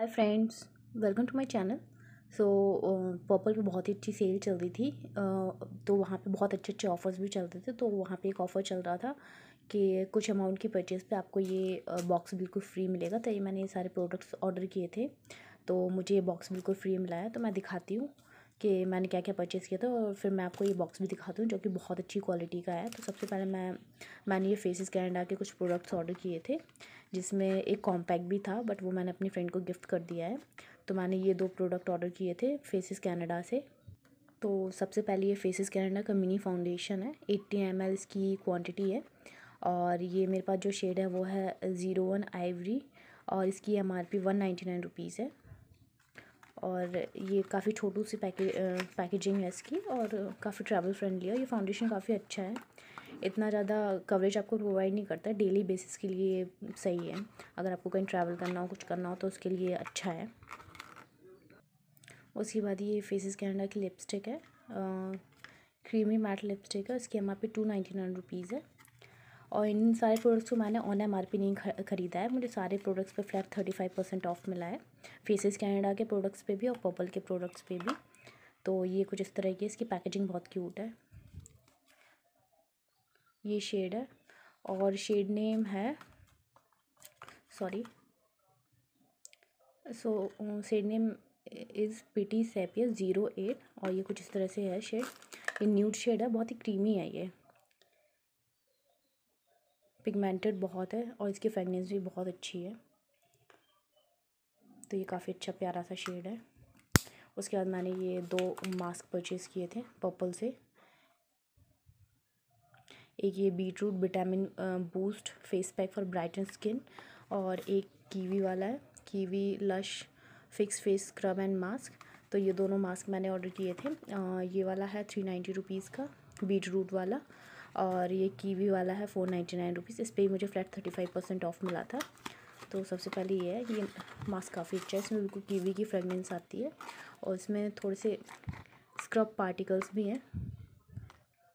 hi friends welcome to my channel so Purplle पे बहुत ही अच्छी सेल चल रही थी uh, तो वहाँ पे बहुत अच्छे अच्छे ऑफ़र्स भी चलते थे तो वहाँ पे एक ऑफ़र चल रहा था कि कुछ अमाउंट की परचेज़ पे आपको ये बॉक्स बिल्कुल फ्री मिलेगा तो ये मैंने ये सारे प्रोडक्ट्स ऑर्डर किए थे तो मुझे ये बॉक्स बिल्कुल फ्री मिला है तो मैं दिखाती हूँ कि मैंने क्या क्या परचेज़ किया था और फिर मैं आपको ये बॉक्स भी दिखाती हूँ जो कि बहुत अच्छी क्वालिटी का है तो सबसे पहले मैं मैंने ये फेसिस कैनेडा के कुछ प्रोडक्ट्स ऑर्डर किए थे जिसमें एक कॉम्पैक्ट भी था बट वो मैंने अपनी फ्रेंड को गिफ्ट कर दिया है तो मैंने ये दो प्रोडक्ट ऑर्डर किए थे फेसिस कैनेडा से तो सबसे पहले ये फेसिस कैनेडा का मिनी फाउंडेशन है एट्टी एम एल इसकी क्वान्टिटी है और ये मेरे पास जो शेड है वो है ज़ीरो वन आइवरी और इसकी M R P one ninety nine rupees है और ये काफ़ी छोटू सी पैके पैकेजिंग है इसकी और काफ़ी ट्रैवल फ्रेंडली है ये फाउंडेशन काफ़ी अच्छा है इतना ज़्यादा कवरेज आपको प्रोवाइड नहीं करता डेली बेसिस के लिए सही है अगर आपको कहीं ट्रैवल करना हो कुछ करना हो तो उसके लिए अच्छा है उसके बाद ये फेसिस कैनेडा की लिपस्टिक है क्रीमी मैट लिपस्टिक है इसकी M R P two ninety nine rupees है और इन सारे प्रोडक्ट्स को मैंने ऑन एम आर पी नहीं खरीदा है मुझे सारे प्रोडक्ट्स पे flat thirty five percent off मिला है फेसिस कैनेडा के प्रोडक्ट्स पे भी और पर्पल के प्रोडक्ट्स पे भी तो ये कुछ इस तरह की इसकी पैकेजिंग बहुत क्यूट है ये शेड है और शेड नेम है sorry so shade name is P T sepia zero eight और ये कुछ इस तरह से है शेड ये न्यूड शेड है बहुत ही क्रीमी है ये पिगमेंटेड बहुत है और इसकी फ्रेगनेंस भी बहुत अच्छी है तो ये काफ़ी अच्छा प्यारा सा शेड है उसके बाद मैंने ये दो मास्क परचेज़ किए थे पर्पल से एक ये beet root vitamin boost face pack for brighten skin और एक कीवी वाला है kiwi lush fix face scrub and mask तो ये दोनों मास्क मैंने ऑर्डर किए थे आ, ये वाला है थ्री नाइन्टी रुपीज़ का बीट रूट वाला और ये कीवी वाला है फ़ोर नाइन्टी नाइन रुपीज़ इस पर मुझे flat thirty five percent off मिला था तो सबसे पहले ये है ये मास्क काफ़ी अच्छा है इसमें बिल्कुल कीवी की फ्रेगनेंस आती है और इसमें थोड़े से स्क्रब पार्टिकल्स भी हैं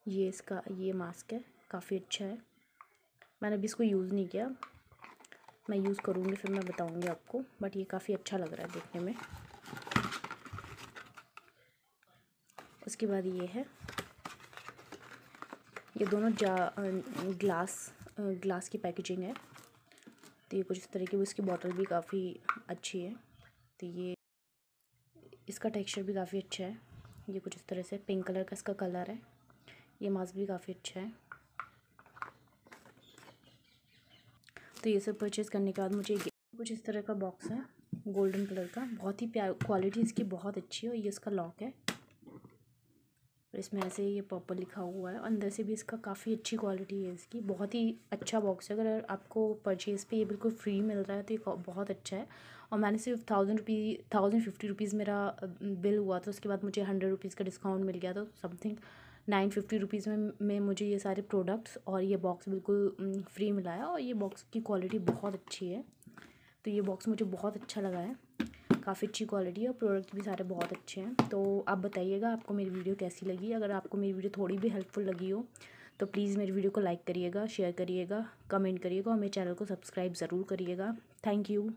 ये इसका ये मास्क है काफ़ी अच्छा है मैंने अभी इसको यूज़ नहीं किया मैं यूज़ करूँगी फिर मैं बताऊँगी आपको बट ये काफ़ी अच्छा लग रहा है देखने में उसके बाद ये है ये दोनों जा ग्लास ग्लास की पैकेजिंग है तो ये कुछ इस तरीके की इसकी बॉटल भी काफ़ी अच्छी है तो ये इसका टेक्सचर भी काफ़ी अच्छा है ये कुछ इस तरह से पिंक कलर का इसका कलर है ये मास्क भी काफ़ी अच्छा है तो ये सब परचेज़ करने के बाद मुझे कुछ इस तरह का बॉक्स है गोल्डन कलर का बहुत ही प्यार क्वालिटी इसकी बहुत अच्छी है और ये इसका लॉक है और इसमें ऐसे ये पर्पल लिखा हुआ है अंदर से भी इसका काफ़ी अच्छी क्वालिटी है इसकी बहुत ही अच्छा बॉक्स है अगर आपको परचेज़ पे ये बिल्कुल फ्री मिल रहा है तो ये बहुत अच्छा है और मैंने सिर्फ thousand rupee thousand fifty rupees मेरा बिल हुआ था उसके बाद मुझे हंड्रेड रुपीज़ का डिस्काउंट मिल गया था समथिंग नाइन फिफ्टी रुपीज़ में में मुझे ये सारे प्रोडक्ट्स और ये बॉक्स बिल्कुल फ्री मिला है और ये बॉक्स की क्वालिटी बहुत अच्छी है तो ये बॉक्स मुझे बहुत अच्छा लगा है काफ़ी अच्छी क्वालिटी है और प्रोडक्ट भी सारे बहुत अच्छे हैं तो आप बताइएगा आपको मेरी वीडियो कैसी लगी अगर आपको मेरी वीडियो थोड़ी भी हेल्पफुल लगी हो तो प्लीज़ मेरी वीडियो को लाइक करिएगा शेयर करिएगा कमेंट करिएगा और मेरे चैनल को सब्सक्राइब ज़रूर करिएगा थैंक यू